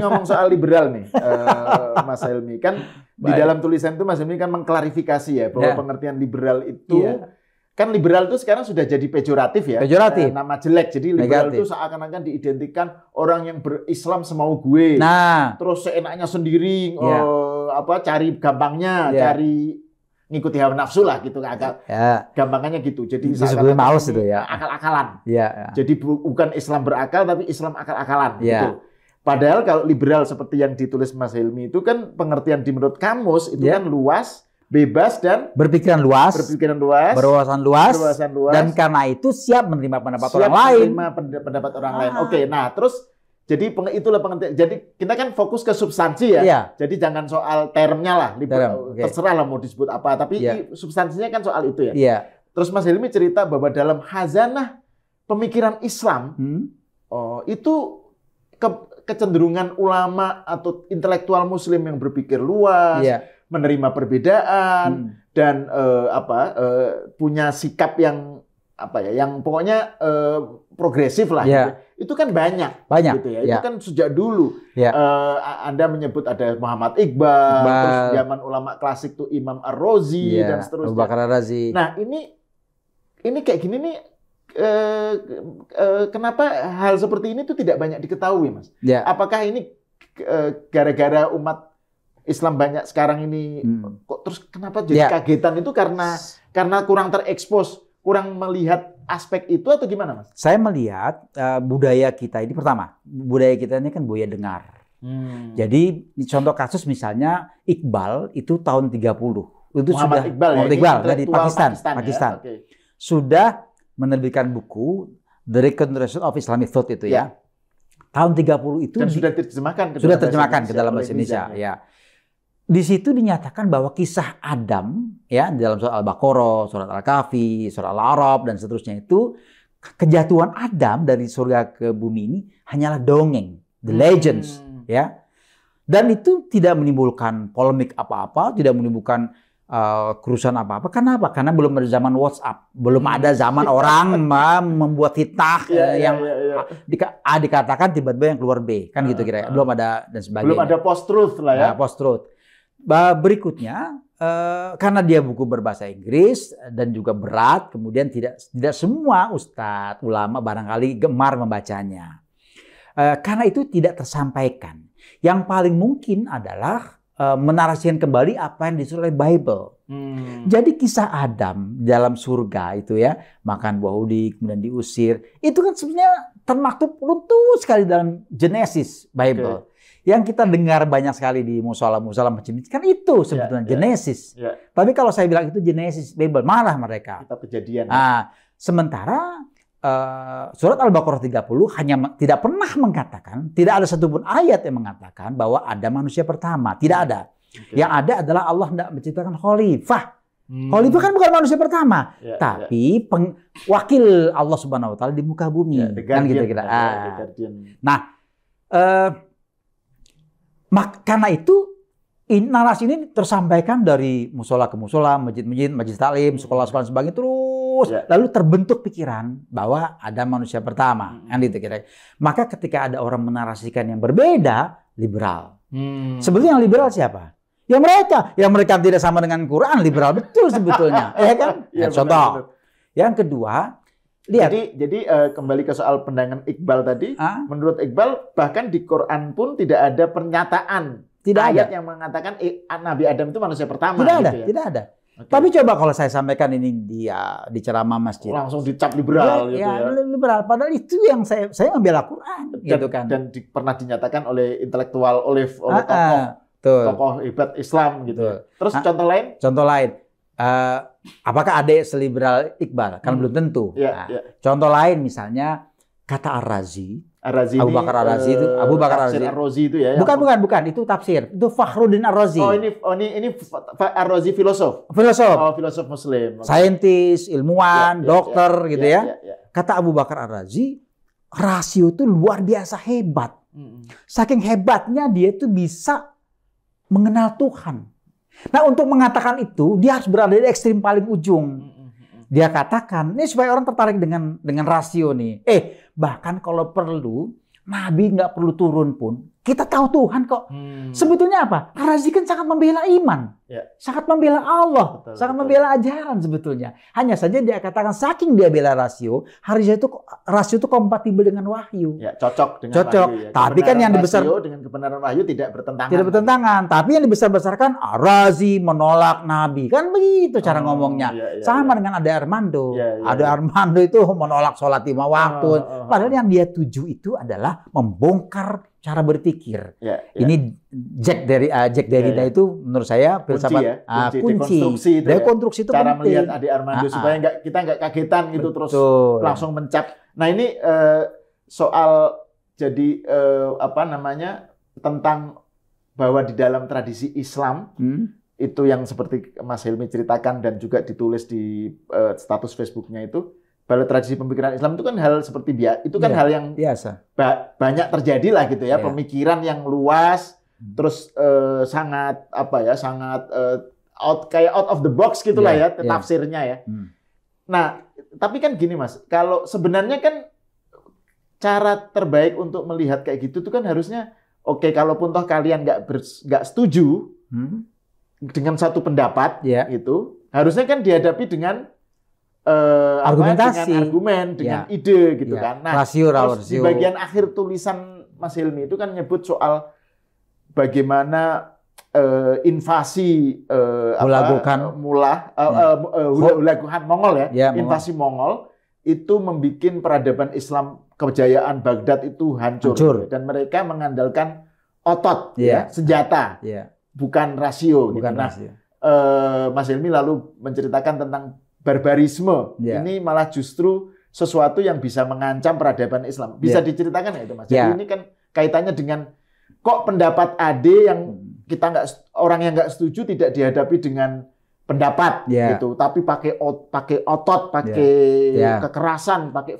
ngomong soal liberal nih, uh, Mas Helmi kan Baik. di dalam tulisan itu Mas Helmi kan mengklarifikasi ya bahwa ya. pengertian liberal itu ya. kan liberal itu sekarang sudah jadi pejoratif ya, pejoratif. Eh, nama jelek. Jadi liberal Negatif. itu seakan-akan diidentikan orang yang berislam semau gue, nah. terus seenaknya sendiri, ya. oh, apa cari gampangnya, ya. cari ngikuti hawa nafsu lah gitu agak ya. gampangannya gitu jadi sebelum males itu ya akal-akalan ya, ya. jadi bukan Islam berakal tapi Islam akal-akalan ya. gitu Padahal kalau liberal seperti yang ditulis Mas Hilmi itu kan pengertian di menurut kamus itu yeah. kan luas, bebas dan berpikiran luas, berpikiran luas, berwawasan luas, berwawasan luas dan karena itu siap menerima pendapat siap orang lain. Siap menerima pendapat orang ah. lain. Oke, okay, nah terus jadi itulah pengertian. Jadi kita kan fokus ke substansi ya. Yeah. Jadi jangan soal termnya lah, liberal. Term, oh, okay. terserah lah mau disebut apa, tapi yeah. substansinya kan soal itu ya. Yeah. Terus Mas Hilmi cerita bahwa dalam hazanah pemikiran Islam hmm? oh, itu ke, kecenderungan ulama atau intelektual muslim yang berpikir luas, yeah. menerima perbedaan hmm. dan uh, apa uh, punya sikap yang apa ya yang pokoknya uh, progresif lah yeah. gitu. itu kan banyak banyak gitu ya itu iya. kan sejak dulu ya. uh, anda menyebut ada Muhammad Iqbal, Iqbal. terus zaman ulama klasik tuh Imam Ar razi ya, dan seterusnya nah ini ini kayak gini nih Eh, eh, kenapa hal seperti ini tuh tidak banyak diketahui, Mas? Ya. Apakah ini eh, gara-gara umat Islam banyak sekarang ini hmm. kok terus kenapa jadi ya. kagetan itu karena karena kurang terekspos, kurang melihat aspek itu atau gimana, Mas? Saya melihat uh, budaya kita ini pertama, budaya kita ini kan budaya dengar. Hmm. Jadi contoh kasus misalnya Iqbal itu tahun 30. Itu Muhammad sudah Iqbal, ya? Iqbal, Iqbal, dari Pakistan, Pakistan. Pakistan. Ya? Okay. Sudah menerbitkan buku The Reconstruction of Islamic Thought itu ya. ya. Tahun 30 itu sudah diterjemahkan ke sudah terjemahkan ke dalam bahasa Indonesia ya. Di situ dinyatakan bahwa kisah Adam ya dalam surat Al-Baqarah, surat Al-Kahfi, surat Al-Arab dan seterusnya itu kejatuhan Adam dari surga ke bumi ini hanyalah dongeng, the hmm. legends hmm. ya. Dan itu tidak menimbulkan polemik apa-apa, tidak menimbulkan Eh, uh, apa apa-apa. karena Karena belum ada zaman WhatsApp, belum ada zaman orang membuat titah iya, iya, yang ya, ya, ya. A dikatakan tiba-tiba yang keluar B, kan gitu ah, kira. Uh, ah. belum ada dan sebagainya. Belum ada post truth lah ya. Nah, post truth. Berikutnya uh, karena dia buku berbahasa Inggris dan juga berat, kemudian tidak tidak semua ustadz ulama barangkali gemar membacanya. Uh, karena itu tidak tersampaikan. Yang paling mungkin adalah uh, menarasikan kembali apa yang disuruh oleh Bible. Hmm. Jadi kisah Adam dalam surga itu ya makan buah udi kemudian diusir itu kan sebenarnya termaktub runtuh sekali dalam Genesis Bible. Okay. Yang kita dengar banyak sekali di musola-musola macam itu kan itu ya, sebetulnya yeah, yeah, Genesis. Yeah. Tapi kalau saya bilang itu Genesis Bible marah mereka. Kita kejadian. Nah, ya. sementara uh, surat Al-Baqarah 30 hanya tidak pernah mengatakan, tidak ada satupun ayat yang mengatakan bahwa ada manusia pertama, tidak hmm. ada. Okay. Yang ada adalah Allah tidak menciptakan khalifah. Hmm. Khalifah kan bukan manusia pertama, ya, ya. tapi ya. Peng, wakil Allah Subhanahu wa taala di muka bumi. Ya, kan gitu kira. Ya, ah. Nah, eh, mak, karena itu in, narasi ini tersampaikan dari musola ke musola, masjid-masjid, majlis taklim, sekolah-sekolah sebagainya terus terus yeah. lalu terbentuk pikiran bahwa ada manusia pertama hmm. gitu maka ketika ada orang menarasikan yang berbeda liberal hmm. sebetulnya yang liberal siapa ya mereka yang mereka tidak sama dengan Quran liberal betul sebetulnya ya kan ya, nah, contoh benar, benar. yang kedua Lihat. Jadi, jadi uh, kembali ke soal pendangan Iqbal tadi. Ah. Menurut Iqbal, bahkan di Quran pun tidak ada pernyataan tidak ayat ada. yang mengatakan eh, Nabi Adam itu manusia pertama. Tidak gitu ada, ya. tidak ada. Okay. Tapi coba kalau saya sampaikan ini dia di ceramah masjid. Langsung dicap liberal ya, gitu ya. ya. liberal. Padahal itu yang saya saya ngambil al Quran gitu kan. Dan di, pernah dinyatakan oleh intelektual oleh oleh ah, ah, tokoh tokoh hebat Islam gitu. Ya. Tuh. Terus ah, contoh lain? Contoh lain. Uh, apakah ada seliberal Iqbal? Kan hmm. belum tentu. Yeah, nah, yeah. Contoh lain misalnya kata Ar-Razi Ar-Razi Abu Bakar Ar-Razi itu eh, Abu Bakar Ar-Razi. Ar-Razi itu ya. ya bukan bukan bukan itu tafsir. Itu Fakhruddin Ar-Razi. Oh ini oh, ini ini Ar-Razi filosof. Filosof. Oh filosof muslim. Okay. Saintis, ilmuwan, ya, ya, ya, dokter ya, gitu ya, ya. Ya, ya. Kata Abu Bakar Ar-Razi, rasio itu luar biasa hebat. Hmm. Saking hebatnya dia itu bisa mengenal Tuhan. Nah untuk mengatakan itu dia harus berada di ekstrim paling ujung. Hmm, hmm dia katakan ini supaya orang tertarik dengan dengan rasio nih. Eh bahkan kalau perlu Nabi nggak perlu turun pun kita tahu Tuhan kok. Hmm. Sebetulnya apa? Karena Zikin sangat membela iman. Ya. Sangat membela Allah. Betul, sangat betul. membela ajaran sebetulnya. Hanya saja dia katakan saking dia bela rasio, harusnya itu rasio itu kompatibel dengan wahyu. Ya, cocok dengan cocok. wahyu. Ya. Tapi kan yang dibesar dengan kebenaran wahyu tidak bertentangan. Tidak bertentangan, tapi yang dibesar-besarkan Razi menolak nabi. Kan begitu cara oh, ngomongnya. Ya, ya, Sama ya. dengan ada Armando. Ya, ya, ada ya. Armando itu menolak sholat lima waktu. Oh, oh, oh, oh. Padahal yang dia tuju itu adalah membongkar cara berpikir. Ya, ya. Ini Jack dari uh, Jack Derrida ya, ya. itu menurut saya filsafat kunci, ya? Ah, kunci, kunci. dekonstruksi itu. Dekonstruksi ya. cara melihat Adi Armando uh, supaya enggak kita nggak kagetan gitu Betul. terus langsung mencap. Nah ini uh, soal jadi uh, apa namanya tentang bahwa di dalam tradisi Islam hmm. itu yang seperti Mas Helmi ceritakan dan juga ditulis di uh, status Facebooknya itu kalau tradisi pemikiran Islam itu kan hal seperti biasa, itu kan ya, hal yang biasa. Ba banyak terjadi lah gitu ya, ya. pemikiran yang luas, hmm. terus uh, sangat apa ya, sangat uh, out kayak out of the box gitulah iya, ya, ya tafsirnya ya. Hmm. Nah, tapi kan gini mas, kalau sebenarnya kan cara terbaik untuk melihat kayak gitu tuh kan harusnya oke okay, kalaupun toh kalian nggak nggak setuju hmm. dengan satu pendapat ya. itu harusnya kan dihadapi dengan uh, argumentasi, dengan argumen, ya. dengan ya. ide gitu ya. kan. Nah, rasio, di bagian akhir tulisan Mas Hilmi itu kan nyebut soal bagaimana uh, invasi uh, mulagukan mula uh, uh, uh, uh, Mongol ya, ya invasi Mongol. Mongol itu membuat peradaban Islam kejayaan Baghdad itu hancur, hancur. dan mereka mengandalkan otot yeah. ya senjata yeah. bukan rasio bukan gitu. Nah, rasio. uh, Mas Hilmi lalu menceritakan tentang barbarisme. Yeah. Ini malah justru sesuatu yang bisa mengancam peradaban Islam. Bisa yeah. diceritakan ya itu Mas? Yeah. ini kan kaitannya dengan kok pendapat AD yang hmm. kita nggak orang yang nggak setuju tidak dihadapi dengan pendapat yeah. gitu, tapi pakai ot, pakai otot, pakai yeah. Yeah. kekerasan, pakai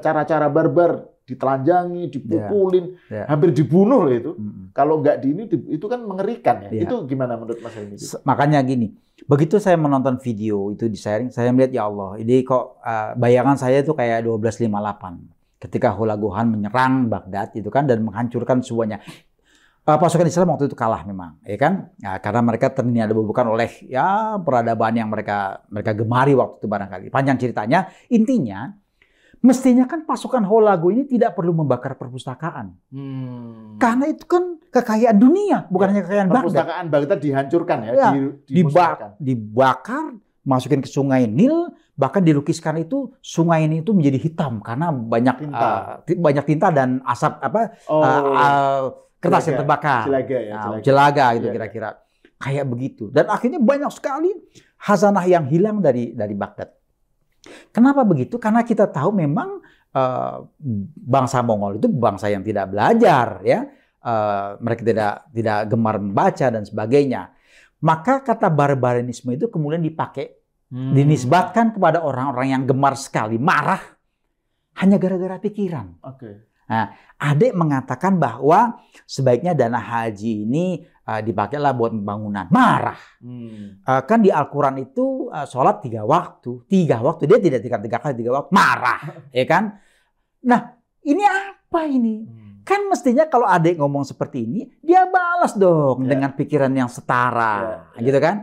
cara-cara barbar ditelanjangi, ya. dipukulin, yeah. Yeah. hampir dibunuh loh itu. Mm. Kalau nggak di ini itu kan mengerikan ya. Yeah. Itu gimana menurut Mas Helmi? Makanya gini, begitu saya menonton video itu di sharing, saya melihat ya Allah, ini kok uh, bayangan saya itu kayak 1258 ketika Hulaguhan menyerang Baghdad itu kan dan menghancurkan semuanya ah, pasukan Islam waktu itu kalah memang, ya kan? Ya, karena mereka terniadabukan oleh ya peradaban yang mereka mereka gemari waktu itu barangkali. Panjang ceritanya, intinya Mestinya kan pasukan Holago ini tidak perlu membakar perpustakaan. Hmm. Karena itu kan kekayaan dunia, bukan ya, hanya kekayaan Baghdad. Perpustakaan Baghdad dihancurkan ya, ya di, dibakar, masukin ke sungai Nil, bahkan dilukiskan itu sungai ini itu menjadi hitam karena banyak tinta, uh, banyak tinta dan asap apa oh, uh, uh, kertas jelaga, yang terbakar. Jelaga ya, jelaga, jelaga gitu kira-kira. Kayak begitu. Dan akhirnya banyak sekali hazanah yang hilang dari dari Baghdad. Kenapa begitu? Karena kita tahu memang uh, bangsa Mongol itu bangsa yang tidak belajar ya. Uh, mereka tidak tidak gemar membaca dan sebagainya. Maka kata barbarisme itu kemudian dipakai hmm. dinisbatkan kepada orang-orang yang gemar sekali marah hanya gara-gara pikiran. Okay. Nah, adik mengatakan bahwa sebaiknya dana haji ini uh, dipakailah buat pembangunan. Marah. Hmm. Uh, kan di Al-Quran itu uh, sholat tiga waktu. Tiga waktu. Dia tidak tiga, tiga kali tiga waktu. Marah. ya kan? Nah, ini apa ini? Hmm. Kan mestinya kalau adik ngomong seperti ini, dia balas dong yeah. dengan pikiran yang setara. Yeah. yeah. Gitu kan?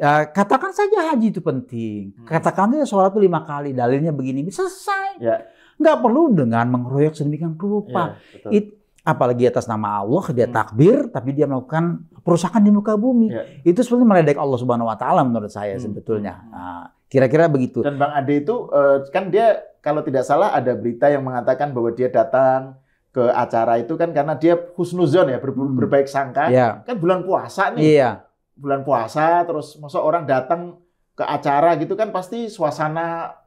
Uh, katakan saja haji itu penting. Hmm. Katakan saja sholat itu lima kali. Dalilnya begini. Selesai. Yeah Nggak perlu dengan mengeroyok sedemikian rupa. Ya, It, apalagi atas nama Allah dia hmm. takbir tapi dia melakukan perusakan di muka bumi. Ya. Itu sebenarnya meledek Allah Subhanahu wa taala menurut saya hmm. sebetulnya. Nah, kira-kira begitu. Dan Bang Ade itu eh, kan dia kalau tidak salah ada berita yang mengatakan bahwa dia datang ke acara itu kan karena dia husnuzon ya ber hmm. berbaik sangka. Ya. Kan bulan puasa nih. Iya. Bulan puasa terus masa orang datang ke acara gitu kan pasti suasana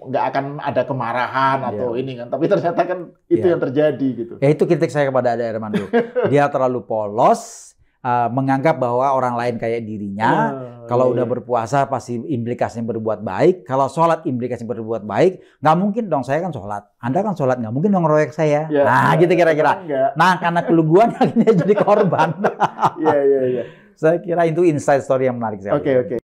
nggak akan ada kemarahan atau yeah. ini kan. Tapi ternyata kan itu yeah. yang terjadi gitu. Ya itu kritik saya kepada Ade Armando. Dia terlalu polos, uh, menganggap bahwa orang lain kayak dirinya. Uh, kalau iya. udah iya. berpuasa pasti implikasinya berbuat baik. Kalau sholat implikasinya berbuat baik. Nggak mungkin dong saya kan sholat. Anda kan sholat nggak mungkin dong royek saya. yeah, nah ya, gitu kira-kira. Nah karena keluguan akhirnya jadi korban. Iya iya iya. Saya kira itu inside story yang menarik saya. Oke oke. Okay.